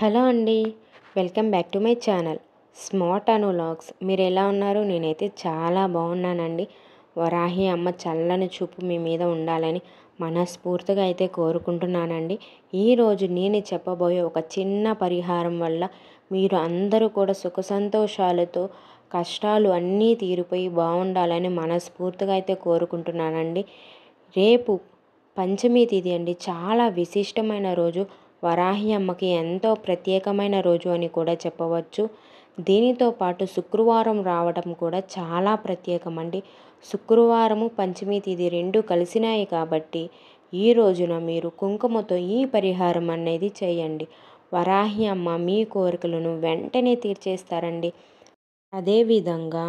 hello అండి welcome back to my channel smart Anu logs మీరు ఎలా ఉన్నారు నేనైతే చాలా బాగున్నానండి వరాహి అమ్మ చల్లని చూపు మీ మీద ఉండాలని మనస్ఫూర్తిగా అయితే కోరుకుంటున్నానండి ఈరోజు నేను చెప్పబోయే ఒక చిన్న పరిహారం వల్ల మీరు అందరూ కూడా సుఖ సంతోషాలతో కష్టాలు అన్నీ తీరిపోయి బాగుండాలని మనస్ఫూర్తిగా అయితే కోరుకుంటున్నానండి రేపు పంచమి తేదీ అండి చాలా విశిష్టమైన రోజు వరాహి అమ్మకి ఎంతో ప్రత్యేకమైన రోజు అని కూడా చెప్పవచ్చు దీనితో పాటు శుక్రవారం రావడం కూడా చాలా ప్రత్యేకమండి శుక్రవారము పంచమి తిది రెండు కలిసినాయి కాబట్టి ఈ రోజున మీరు కుంకుమతో ఈ పరిహారం అనేది చేయండి వరాహి అమ్మ మీ కోరికలను వెంటనే తీర్చేస్తారండి అదేవిధంగా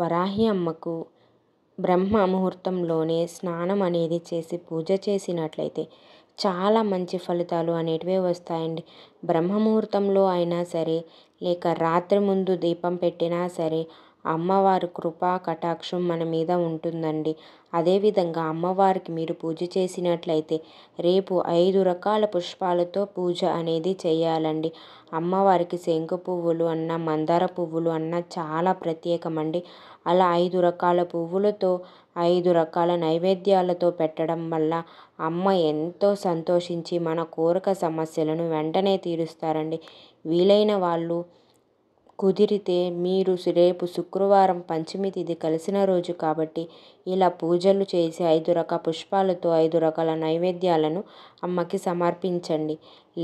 వరాహి అమ్మకు బ్రహ్మ ముహూర్తంలోనే స్నానం అనేది చేసి పూజ చేసినట్లయితే చాలా మంచి ఫలితాలు అనేటివే వస్తాయండి బ్రహ్మముహూర్తంలో అయినా సరే లేక రాత్రి ముందు దీపం పెట్టినా సరే అమ్మవారి కృపా కటాక్షం మన మీద ఉంటుందండి అదేవిధంగా అమ్మవారికి మీరు పూజ చేసినట్లయితే రేపు ఐదు రకాల పుష్పాలతో పూజ అనేది చేయాలండి అమ్మవారికి శంకు పువ్వులు అన్న మందార పువ్వులు అన్న చాలా ప్రత్యేకమండి అలా ఐదు రకాల పువ్వులతో ఐదు రకాల నైవేద్యాలతో పెట్టడం వల్ల అమ్మ ఎంతో సంతోషించి మన కోరిక సమస్యలను వెంటనే తీరుస్తారండి వీలైన వాళ్ళు కుదిరితే మీరు రేపు శుక్రవారం పంచమి తిథి కలిసిన రోజు కాబట్టి ఇలా పూజలు చేసి ఐదు రక పుష్పాలతో ఐదు రకాల నైవేద్యాలను అమ్మకి సమర్పించండి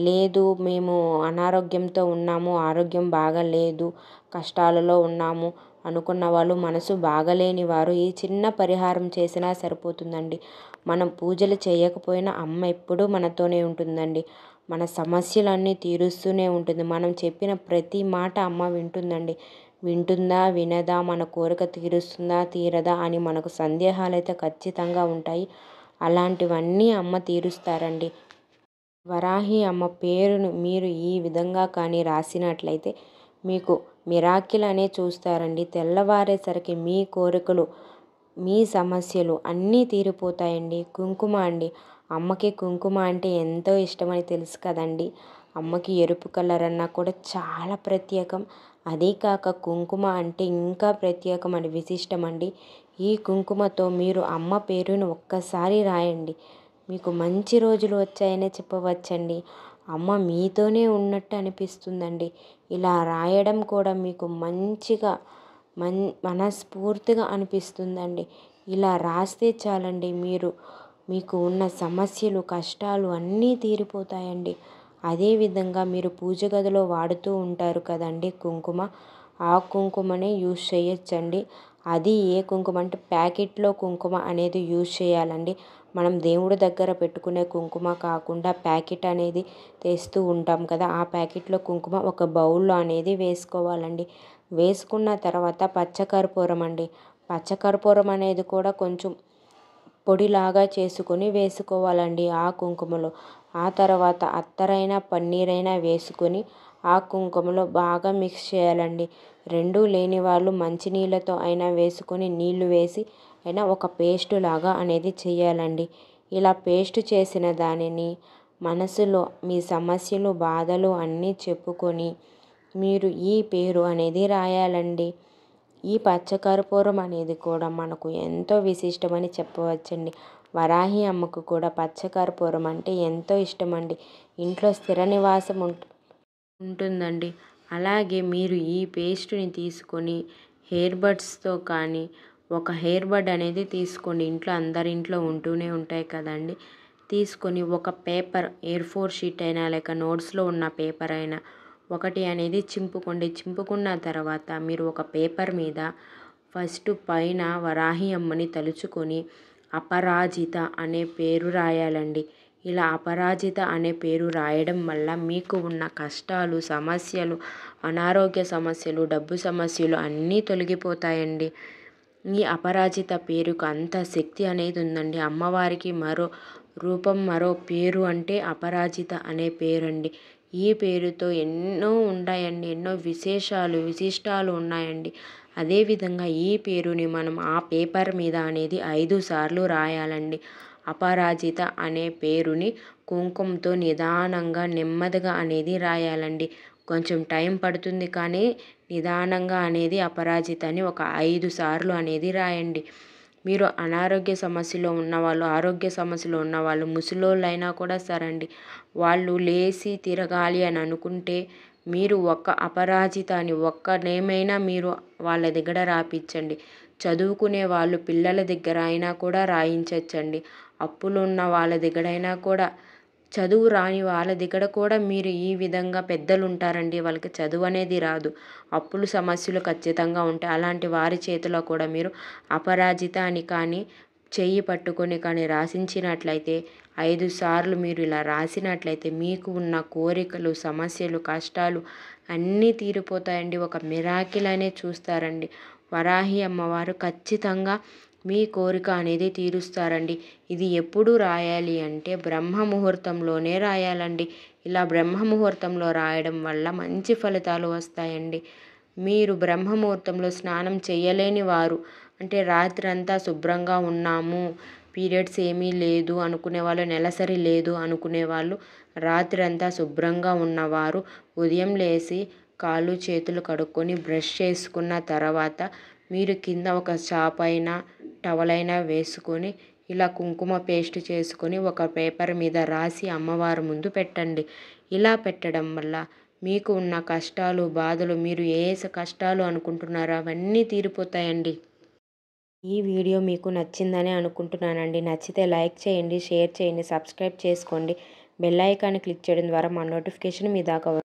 లేదు మేము అనారోగ్యంతో ఉన్నాము ఆరోగ్యం బాగాలేదు కష్టాలలో ఉన్నాము అనుకున్న వాళ్ళు మనసు బాగలేని వారు ఈ చిన్న పరిహారం చేసినా సరిపోతుందండి మనం పూజలు చేయకపోయినా అమ్మ ఎప్పుడూ మనతోనే ఉంటుందండి మన సమస్యలన్నీ తీరుస్తూనే ఉంటుంది మనం చెప్పిన ప్రతి మాట అమ్మ వింటుందండి వింటుందా వినదా మన కోరిక తీరుస్తుందా తీరదా అని మనకు సందేహాలు అయితే ఖచ్చితంగా ఉంటాయి అలాంటివన్నీ అమ్మ తీరుస్తారండి వరాహి అమ్మ పేరును మీరు ఈ విధంగా కానీ రాసినట్లయితే మీకు మిరాకిల్ అనే చూస్తారండి తెల్లవారేసరికి మీ కోరికలు మీ సమస్యలు అన్నీ తీరిపోతాయండి కుంకుమ అండి అమ్మకి కుంకుమ అంటే ఎంతో ఇష్టమని తెలుసు కదండి అమ్మకి ఎరుపు కలర్ అన్నా కూడా చాలా ప్రత్యేకం అదే కాక కుంకుమ అంటే ఇంకా ప్రత్యేకం అని విశిష్టం అండి ఈ కుంకుమతో మీరు అమ్మ పేరును ఒక్కసారి రాయండి మీకు మంచి రోజులు వచ్చాయనే చెప్పవచ్చండి అమ్మ మీతోనే ఉన్నట్టు అనిపిస్తుందండి ఇలా రాయడం కూడా మీకు మంచిగా మన్ మనస్ఫూర్తిగా అనిపిస్తుందండి ఇలా రాస్తే చాలండి మీరు మీకు ఉన్న సమస్యలు కష్టాలు అన్నీ తీరిపోతాయండి అదేవిధంగా మీరు పూజ గదిలో వాడుతూ ఉంటారు కదండి కుంకుమ ఆ కుంకుమనే యూజ్ చేయొచ్చండి అది ఏ కుంకుమ అంటే ప్యాకెట్లో కుంకుమ అనేది యూజ్ చేయాలండి మనం దేవుడి దగ్గర పెట్టుకునే కుంకుమ కాకుండా ప్యాకెట్ అనేది తెస్తూ ఉంటాం కదా ఆ ప్యాకెట్లో కుంకుమ ఒక బౌల్లో అనేది వేసుకోవాలండి వేసుకున్న తర్వాత పచ్చకర్పూరం అండి పచ్చకర్పూరం అనేది కూడా కొంచెం పొడిలాగా చేసుకొని వేసుకోవాలండి ఆ కుంకుమలో ఆ తర్వాత అత్తరైనా పన్నీరైనా వేసుకొని ఆ కుంకుమలో బాగా మిక్స్ చేయాలండి రెండూ లేని వాళ్ళు మంచినీళ్ళతో అయినా వేసుకొని నీళ్ళు వేసి అయినా ఒక పేస్ట్ లాగా అనేది చేయాలండి ఇలా పేస్ట్ చేసిన దానిని మనసులో మీ సమస్యలు బాధలు అన్నీ చెప్పుకొని మీరు ఈ పేరు అనేది రాయాలండి ఈ పచ్చకర్పూరం అనేది కూడా మనకు ఎంతో విశిష్టమని చెప్పవచ్చండి వరాహి అమ్మకు కూడా పచ్చకర్పూరం అంటే ఎంతో ఇష్టమండి ఇంట్లో స్థిర నివాసం ఉంటుందండి అలాగే మీరు ఈ పేస్ట్ని తీసుకొని హెయిర్ బడ్స్తో కానీ ఒక హెయిర్ బడ్ అనేది తీసుకోండి ఇంట్లో అందరింట్లో ఉంటూనే ఉంటాయి కదండి తీసుకొని ఒక పేపర్ ఎయిర్ ఫోర్ షీట్ అయినా లేక నోట్స్లో ఉన్న పేపర్ అయినా ఒకటి అనేది చింపుకోండి చింపుకున్న తర్వాత మీరు ఒక పేపర్ మీద ఫస్ట్ పైన వరాహి అమ్మని తలుచుకొని అపరాజిత అనే పేరు రాయాలండి ఇలా అపరాజిత అనే పేరు రాయడం వల్ల మీకు ఉన్న కష్టాలు సమస్యలు అనారోగ్య సమస్యలు డబ్బు సమస్యలు అన్నీ తొలగిపోతాయండి ఈ అపరాజిత పేరుకు అంత శక్తి అనేది ఉందండి అమ్మవారికి మరో రూపం మరో పేరు అంటే అపరాజిత అనే పేరండి ఈ పేరుతో ఎన్నో ఉన్నాయండి ఎన్నో విశేషాలు విశిష్టాలు ఉన్నాయండి అదేవిధంగా ఈ పేరుని మనం ఆ పేపర్ మీద అనేది ఐదు సార్లు రాయాలండి అపరాజిత అనే పేరుని కుంకుమతో నిదానంగా నెమ్మదిగా అనేది రాయాలండి కొంచెం టైం పడుతుంది కానీ నిదానంగా అనేది అపరాజిత అని ఒక ఐదు సార్లు అనేది రాయండి మీరు అనారోగ్య సమస్యలో ఉన్నవాళ్ళు ఆరోగ్య సమస్యలో ఉన్నవాళ్ళు ముసలోళ్ళైనా కూడా సరండి వాళ్ళు లేచి తిరగాలి అని అనుకుంటే మీరు ఒక్క అపరాజిత అని ఒక్క నేమైనా మీరు వాళ్ళ దగ్గర రాపించండి చదువుకునే వాళ్ళు పిల్లల దగ్గర అయినా కూడా రాయించచ్చండి అప్పులున్న వాళ్ళ దగ్గరైనా కూడా చదువు రాని వాళ్ళ దగ్గర కూడా మీరు ఈ విధంగా పెద్దలు ఉంటారండి వాళ్ళకి చదువు అనేది రాదు అప్పులు సమస్యలు ఖచ్చితంగా ఉంటాయి అలాంటి వారి చేతిలో కూడా మీరు అపరాజిత అని కానీ చెయ్యి పట్టుకొని కానీ రాసించినట్లయితే ఐదు సార్లు మీరు ఇలా రాసినట్లయితే మీకు ఉన్న కోరికలు సమస్యలు కష్టాలు అన్నీ తీరిపోతాయండి ఒక మిరాకిల్ అనే చూస్తారండి వరాహి అమ్మవారు ఖచ్చితంగా మీ కోరిక అనేది తీరుస్తారండి ఇది ఎప్పుడు రాయాలి అంటే బ్రహ్మ ముహూర్తంలోనే రాయాలండి ఇలా బ్రహ్మ ముహూర్తంలో రాయడం వల్ల మంచి ఫలితాలు వస్తాయండి మీరు బ్రహ్మ ముహూర్తంలో స్నానం చేయలేని వారు అంటే రాత్రంతా శుభ్రంగా ఉన్నాము పీరియడ్స్ ఏమీ లేదు అనుకునే వాళ్ళు నెలసరి లేదు అనుకునే వాళ్ళు రాత్రంతా శుభ్రంగా ఉన్నవారు ఉదయం లేచి కాళ్ళు చేతులు కడుక్కొని బ్రష్ చేసుకున్న తర్వాత మీరు కింద ఒక చాపైనా టవల్ అయినా వేసుకొని ఇలా కుంకుమ పేస్ట్ చేసుకొని ఒక పేపర్ మీద రాసి అమ్మవారి ముందు పెట్టండి ఇలా పెట్టడం వల్ల మీకు ఉన్న కష్టాలు బాధలు మీరు ఏ కష్టాలు అనుకుంటున్నారో అవన్నీ తీరిపోతాయండి ఈ వీడియో మీకు నచ్చిందని అనుకుంటున్నానండి నచ్చితే లైక్ చేయండి షేర్ చేయండి సబ్స్క్రైబ్ చేసుకోండి బెల్ ఐకాన్ క్లిక్ చేయడం ద్వారా మా నోటిఫికేషన్ మీ దాకా